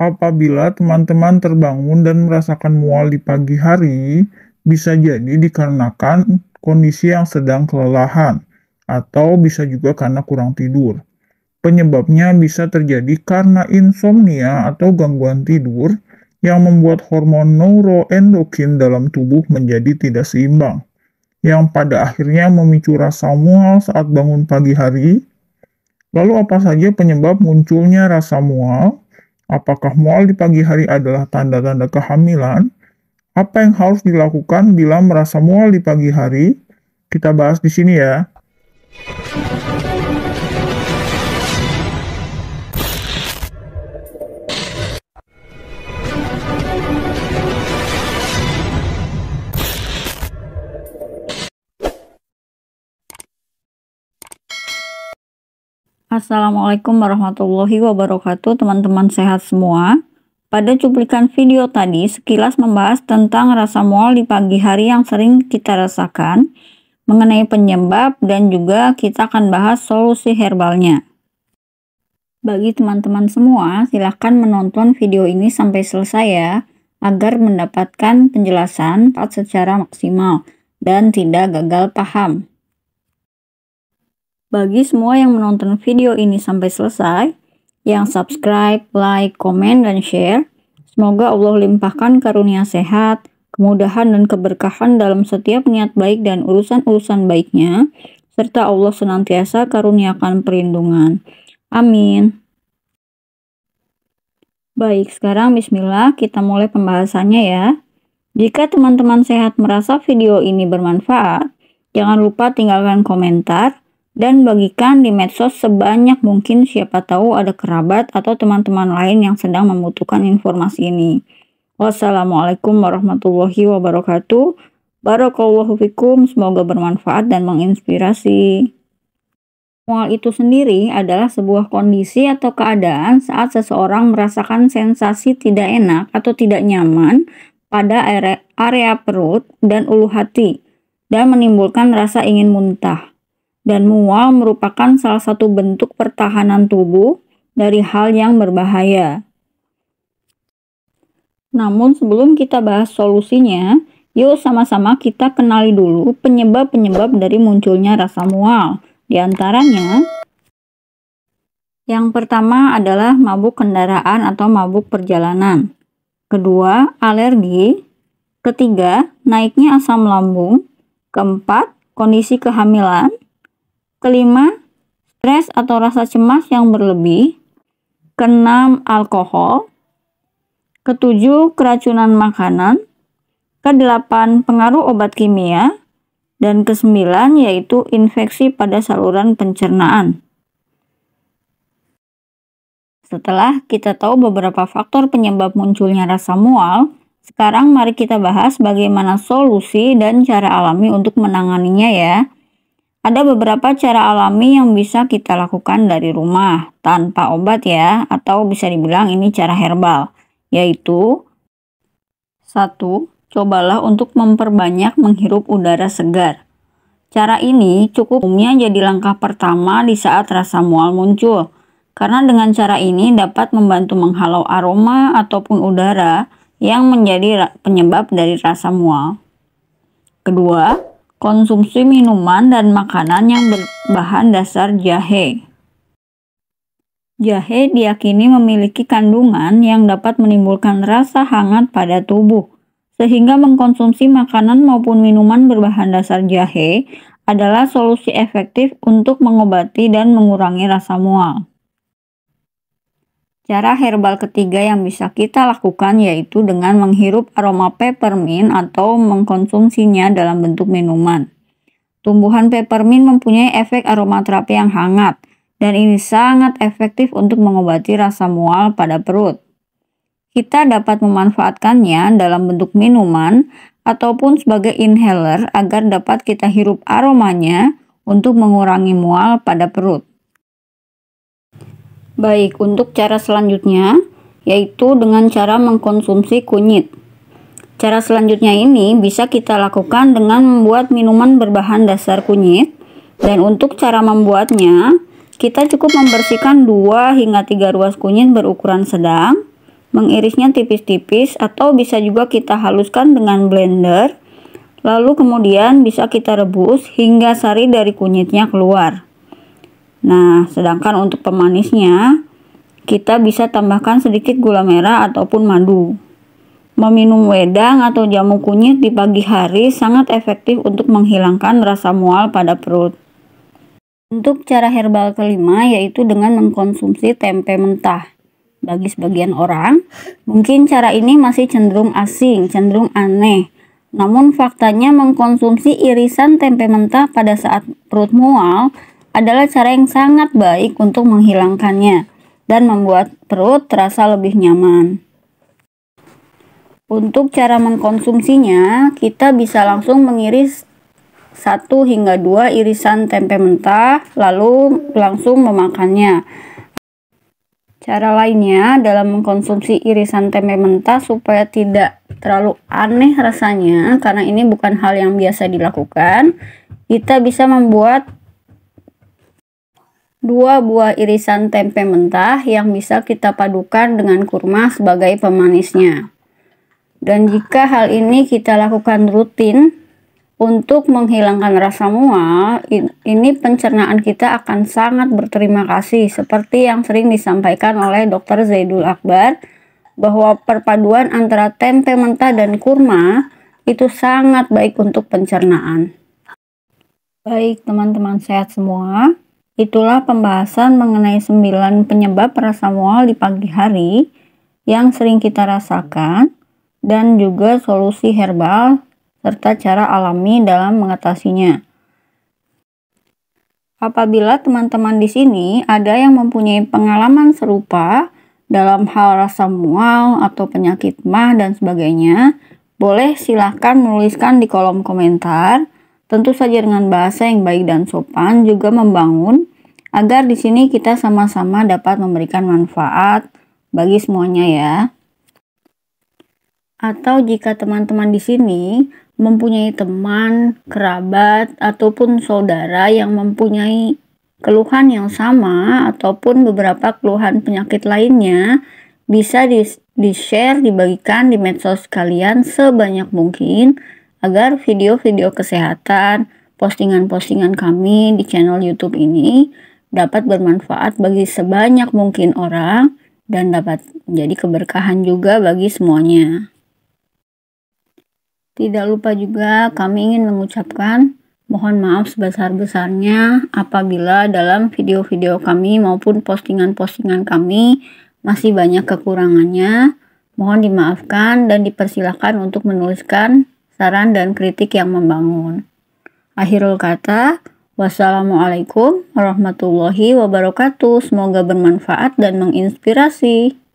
Apabila teman-teman terbangun dan merasakan mual di pagi hari, bisa jadi dikarenakan kondisi yang sedang kelelahan, atau bisa juga karena kurang tidur. Penyebabnya bisa terjadi karena insomnia atau gangguan tidur yang membuat hormon neuroendokrin dalam tubuh menjadi tidak seimbang, yang pada akhirnya memicu rasa mual saat bangun pagi hari. Lalu apa saja penyebab munculnya rasa mual? Apakah mual di pagi hari adalah tanda-tanda kehamilan? Apa yang harus dilakukan bila merasa mual di pagi hari? Kita bahas di sini ya. Assalamualaikum warahmatullahi wabarakatuh teman-teman sehat semua Pada cuplikan video tadi sekilas membahas tentang rasa mual di pagi hari yang sering kita rasakan Mengenai penyebab dan juga kita akan bahas solusi herbalnya Bagi teman-teman semua silahkan menonton video ini sampai selesai ya Agar mendapatkan penjelasan secara maksimal dan tidak gagal paham bagi semua yang menonton video ini sampai selesai, yang subscribe, like, komen, dan share, semoga Allah limpahkan karunia sehat, kemudahan dan keberkahan dalam setiap niat baik dan urusan-urusan baiknya, serta Allah senantiasa karuniakan perlindungan. Amin. Baik, sekarang bismillah kita mulai pembahasannya ya. Jika teman-teman sehat merasa video ini bermanfaat, jangan lupa tinggalkan komentar, dan bagikan di medsos sebanyak mungkin siapa tahu ada kerabat atau teman-teman lain yang sedang membutuhkan informasi ini. Wassalamualaikum warahmatullahi wabarakatuh. Barakallahu fikum, semoga bermanfaat dan menginspirasi. Mual itu sendiri adalah sebuah kondisi atau keadaan saat seseorang merasakan sensasi tidak enak atau tidak nyaman pada area, area perut dan ulu hati dan menimbulkan rasa ingin muntah dan mual merupakan salah satu bentuk pertahanan tubuh dari hal yang berbahaya. Namun sebelum kita bahas solusinya, yuk sama-sama kita kenali dulu penyebab-penyebab dari munculnya rasa mual. Di antaranya, yang pertama adalah mabuk kendaraan atau mabuk perjalanan. Kedua, alergi. Ketiga, naiknya asam lambung. Keempat, kondisi kehamilan. Kelima, stres atau rasa cemas yang berlebih. Keenam, alkohol. Ketujuh, keracunan makanan. Kedelapan, pengaruh obat kimia. Dan kesembilan, yaitu infeksi pada saluran pencernaan. Setelah kita tahu beberapa faktor penyebab munculnya rasa mual, sekarang mari kita bahas bagaimana solusi dan cara alami untuk menanganinya ya. Ada beberapa cara alami yang bisa kita lakukan dari rumah tanpa obat ya, atau bisa dibilang ini cara herbal, yaitu 1. Cobalah untuk memperbanyak menghirup udara segar. Cara ini cukup umumnya jadi langkah pertama di saat rasa mual muncul, karena dengan cara ini dapat membantu menghalau aroma ataupun udara yang menjadi penyebab dari rasa mual. Kedua, Konsumsi minuman dan makanan yang berbahan dasar jahe. Jahe diakini memiliki kandungan yang dapat menimbulkan rasa hangat pada tubuh, sehingga mengkonsumsi makanan maupun minuman berbahan dasar jahe adalah solusi efektif untuk mengobati dan mengurangi rasa mual. Cara herbal ketiga yang bisa kita lakukan yaitu dengan menghirup aroma peppermint atau mengkonsumsinya dalam bentuk minuman. Tumbuhan peppermint mempunyai efek aromaterapi yang hangat dan ini sangat efektif untuk mengobati rasa mual pada perut. Kita dapat memanfaatkannya dalam bentuk minuman ataupun sebagai inhaler agar dapat kita hirup aromanya untuk mengurangi mual pada perut. Baik, untuk cara selanjutnya yaitu dengan cara mengkonsumsi kunyit. Cara selanjutnya ini bisa kita lakukan dengan membuat minuman berbahan dasar kunyit. Dan untuk cara membuatnya, kita cukup membersihkan 2 hingga 3 ruas kunyit berukuran sedang, mengirisnya tipis-tipis atau bisa juga kita haluskan dengan blender. Lalu kemudian bisa kita rebus hingga sari dari kunyitnya keluar. Nah, sedangkan untuk pemanisnya, kita bisa tambahkan sedikit gula merah ataupun madu. Meminum wedang atau jamu kunyit di pagi hari sangat efektif untuk menghilangkan rasa mual pada perut. Untuk cara herbal kelima yaitu dengan mengkonsumsi tempe mentah. Bagi sebagian orang, mungkin cara ini masih cenderung asing, cenderung aneh. Namun faktanya mengkonsumsi irisan tempe mentah pada saat perut mual adalah cara yang sangat baik untuk menghilangkannya dan membuat perut terasa lebih nyaman. Untuk cara mengkonsumsinya, kita bisa langsung mengiris satu hingga dua irisan tempe mentah, lalu langsung memakannya. Cara lainnya dalam mengkonsumsi irisan tempe mentah supaya tidak terlalu aneh rasanya, karena ini bukan hal yang biasa dilakukan, kita bisa membuat 2 buah irisan tempe mentah yang bisa kita padukan dengan kurma sebagai pemanisnya. Dan jika hal ini kita lakukan rutin untuk menghilangkan rasa mual, ini pencernaan kita akan sangat berterima kasih seperti yang sering disampaikan oleh Dr. Zaidul Akbar bahwa perpaduan antara tempe mentah dan kurma itu sangat baik untuk pencernaan. Baik, teman-teman sehat semua. Itulah pembahasan mengenai 9 penyebab rasa mual di pagi hari yang sering kita rasakan dan juga solusi herbal serta cara alami dalam mengatasinya. Apabila teman-teman di sini ada yang mempunyai pengalaman serupa dalam hal rasa mual atau penyakit mah dan sebagainya, boleh silahkan menuliskan di kolom komentar. Tentu saja dengan bahasa yang baik dan sopan juga membangun agar di sini kita sama-sama dapat memberikan manfaat bagi semuanya ya. Atau jika teman-teman di sini mempunyai teman, kerabat, ataupun saudara yang mempunyai keluhan yang sama ataupun beberapa keluhan penyakit lainnya, bisa di-share, dibagikan di medsos kalian sebanyak mungkin agar video-video kesehatan, postingan-postingan kami di channel YouTube ini dapat bermanfaat bagi sebanyak mungkin orang dan dapat menjadi keberkahan juga bagi semuanya. Tidak lupa juga kami ingin mengucapkan mohon maaf sebesar-besarnya apabila dalam video-video kami maupun postingan-postingan kami masih banyak kekurangannya. Mohon dimaafkan dan dipersilahkan untuk menuliskan saran dan kritik yang membangun. Akhirul kata, Wassalamualaikum warahmatullahi wabarakatuh. Semoga bermanfaat dan menginspirasi.